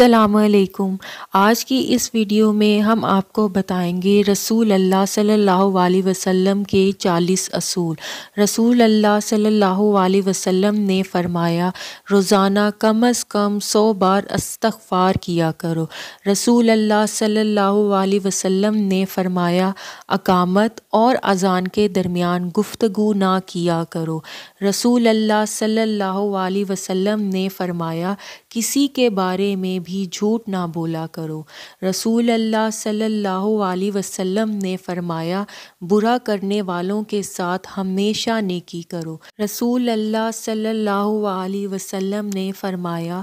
सलामकुम आज की इस वीडियो में हम आपको बताएंगे रसूल अल्लाह सल्लल्लाहु अलैहि वसल्लम के 40 असूल रसूल अल्लाह सल्लल्लाहु अलैहि वसल्लम ने फ़रमाया रोज़ाना कम अज़ कम सौ बार अस्तफार किया करो रसूल अल्लाह सल्लल्लाहु अलैहि वसल्लम ने फ़रमाया अकामत और अजान के दरमियान गुफ्तगु ना किया करो रसूल अल्लाह सल्लल्लाहु अलैहि वसल्लम ने फ़रमाया किसी के बारे में भी भी झूठ ना बोला करो रसूल अल्लाह सल्लल्लाहु अलैहि वसल्लम ने फरमाया बुरा करने वालों के साथ हमेशा नेकी करो रसूल अल्लाह सल्लल्लाहु अलैहि वसल्लम ने फरमाया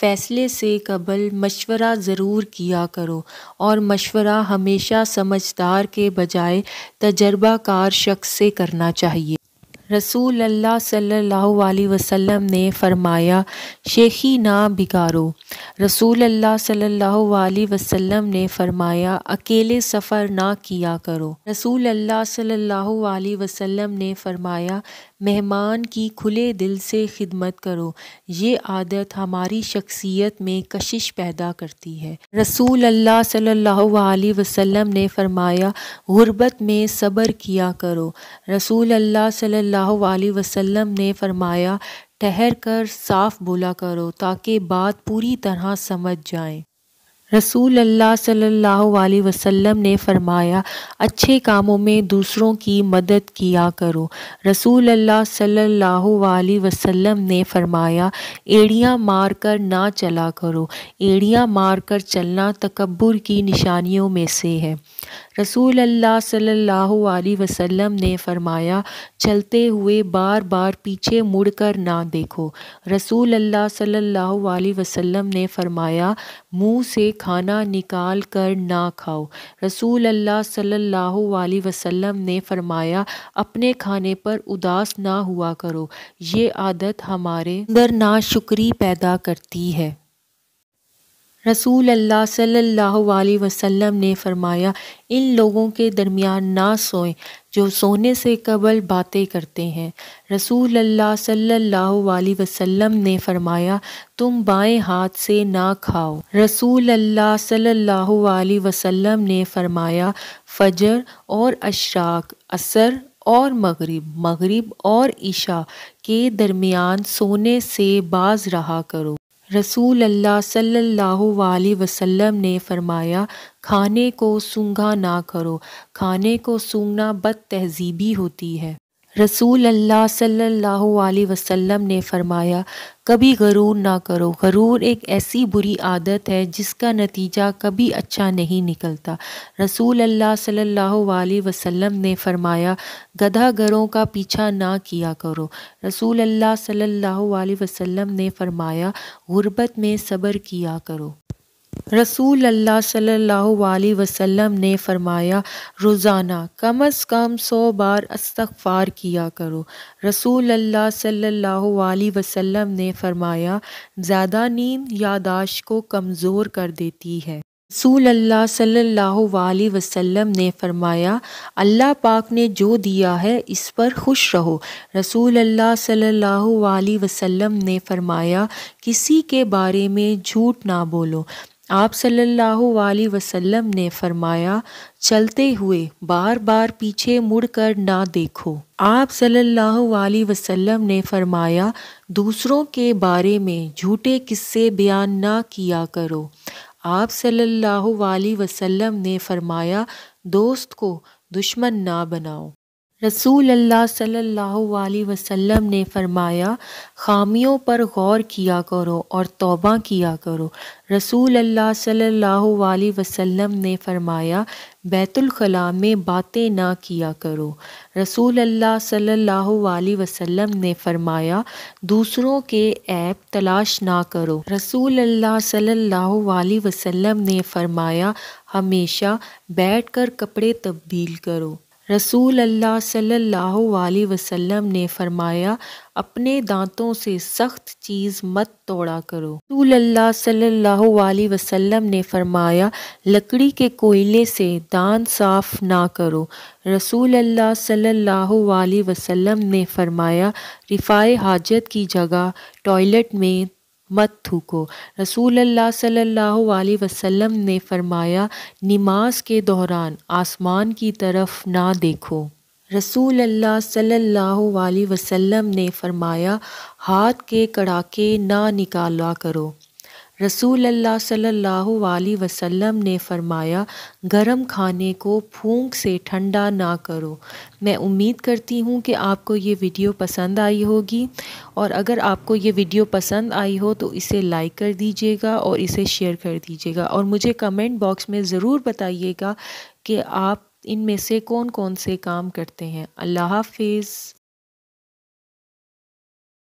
फ़ैसले से कबल मशवरा ज़रूर किया करो और मशवरा हमेशा समझदार के बजाय तजर्बाकार शख्स से करना चाहिए रसूल अल्लाह सल्लल्लाहु अलैहि वसल्लम ने फ़रमाया शेखी ना बिगाड़ो रसूल अल्लाह सल्लल्लाहु अलैहि वसल्लम ने फ़रमाया अकेले सफ़र ना किया करो रसूल अल्लाह सल्लल्लाहु अलैहि वसल्लम ने फ़रमाया मेहमान की खुले दिल से खिदमत करो ये आदत हमारी शख्सियत में कशिश पैदा करती है रसूल अल्लाह सल्लल्लाहु अलैहि वसल्लम ने फ़रमाया गुरबत में सब्र किया करो रसूल अल्लाह सल्लल्लाहु वसल्लम ने फ़रमाया ठहर कर साफ बोला करो ताकि बात पूरी तरह समझ जाएं रसूल अल्लाह सल्लल्लाहु अलैहि वसल्लम ने फरमाया अच्छे कामों में दूसरों की मदद किया करो रसूल अल्लाह सल्लल्लाहु अलैहि वसल्लम ने फरमाया एड़ियाँ मार कर ना चला करो एड़ियाँ मार कर चलना तकबर की निशानियों में से है रसूल अल्लाह सल्लल्लाहु अलैहि वसल्लम ने फरमाया चलते हुए बार बार पीछे मुड़कर ना देखो रसूल अल्लाह सल्लल्लाहु अलैहि वसल्लम ने फरमाया मुंह से खाना निकाल कर ना खाओ रसूल अल्लाह सल्लल्लाहु अलैहि वसल्लम ने फरमाया अपने खाने पर उदास ना हुआ करो ये आदत हमारे अंदर ना शुक्री पैदा करती है रसूल अल्लाह सल्लल्लाहु अलैहि वसल्लम ने फरमाया इन लोगों के दरमियान ना सोएं जो सोने से कबल बातें करते हैं रसूल अल्लाह सल्लल्लाहु अलैहि वसल्लम ने फरमाया तुम बाएं हाथ से ना खाओ रसूल अल्लाह सल्लल्लाहु अलैहि वसल्लम ने फरमाया फजर और अशराक असर और मगरिब मगरिब और ईशा के दरमियान सोने से बाज रहा करो रसूल अल्लाह सल्लल्लाहु अलैहि वसल्लम ने फरमाया खाने को सूंघा ना करो खाने को सूंघना बद तहज़ीबी होती है रसूल अल्लाह सल्लल्लाहु अलैहि वसल्लम ने फरमाया कभी गरूर ना करो गरूर एक ऐसी बुरी आदत है जिसका नतीजा कभी अच्छा नहीं निकलता रसूल अल्लाह सल्लल्लाहु अलैहि वसल्लम ने फरमाया गधा गरों का पीछा ना किया करो रसूल अल्लाह सल्लल्लाहु अलैहि वसल्लम ने फरमाया गुरबत में सब्र किया करो रसूल अल्लाह सल्लल्लाहु अलैहि वसल्लम ने फ़रमाया रोज़ाना कम अज़ कम सौ बार अस्तगफ़ार किया करो रसूल अल्लाह सल्लल्लाहु अलैहि वसल्लम ने फ़रमाया ज़्यादा नींद यादाश्त को कमज़ोर कर देती है रसूल अल्लाह सल्लल्लाहु अलैहि वसल्लम ने फ़रमाया अल्लाह पाक ने जो दिया है इस पर खुश रहो रसूल अल्लाह सल्लल्लाहु अलैहि वसल्लम ने फ़रमाया किसी के बारे में झूठ ना बोलो आप सल्लल्लाहु अलैहि वसल्लम ने फरमाया चलते हुए बार बार पीछे मुड़कर ना देखो आप सल्लल्लाहु अलैहि वसल्लम ने फरमाया दूसरों के बारे में झूठे किस्से बयान ना किया करो आप सल्लल्लाहु अलैहि वसल्लम ने फरमाया दोस्त को दुश्मन ना बनाओ रसूल अल्लाह सल्लल्लाहु अलैहि वसल्लम ने फरमाया खामियों पर गौर किया करो और तौबा किया करो रसूल अल्लाह सल्लल्लाहु अलैहि वसल्लम ने फरमाया बैतुलखला में बातें ना किया करो रसूल अल्लाह सल्लल्लाहु अलैहि वसल्लम ने फरमाया दूसरों के ऐप तलाश ना करो रसूल अल्लाह सल्लल्लाहु अलैहि वसल्लम ने फरमाया हमेशा बैठकर कपड़े तब्दील करो रसूल अल्लाह सल्लल्लाहु अलैहि वसल्लम ने फरमाया अपने दांतों से सख्त चीज़ मत तोड़ा करो रसूल अल्लाह सल्लल्लाहु अलैहि वसल्लम ने फरमाया लकड़ी के कोयले से दांत साफ ना करो रसूल अल्लाह सल्लल्लाहु अलैहि वसल्लम ने फरमाया रिफाए हाजत की जगह टॉयलेट में मत थूको रसूल अल्लाह सल्लल्लाहु अलैहि वसल्लम ने फरमाया नमाज के दौरान आसमान की तरफ ना देखो रसूल अल्लाह सल्लल्लाहु अलैहि वसल्लम ने फरमाया हाथ के कड़ाके ना निकाला करो रसूल अल्लाह सल्लल्लाहु अलैहि वसल्लम ने फ़रमाया गरम खाने को फूंक से ठंडा ना करो मैं उम्मीद करती हूँ कि आपको ये वीडियो पसंद आई होगी और अगर आपको ये वीडियो पसंद आई हो तो इसे लाइक कर दीजिएगा और इसे शेयर कर दीजिएगा और मुझे कमेंट बॉक्स में ज़रूर बताइएगा कि आप इनमें से कौन कौन से काम करते हैं अल्लाह हाफिज़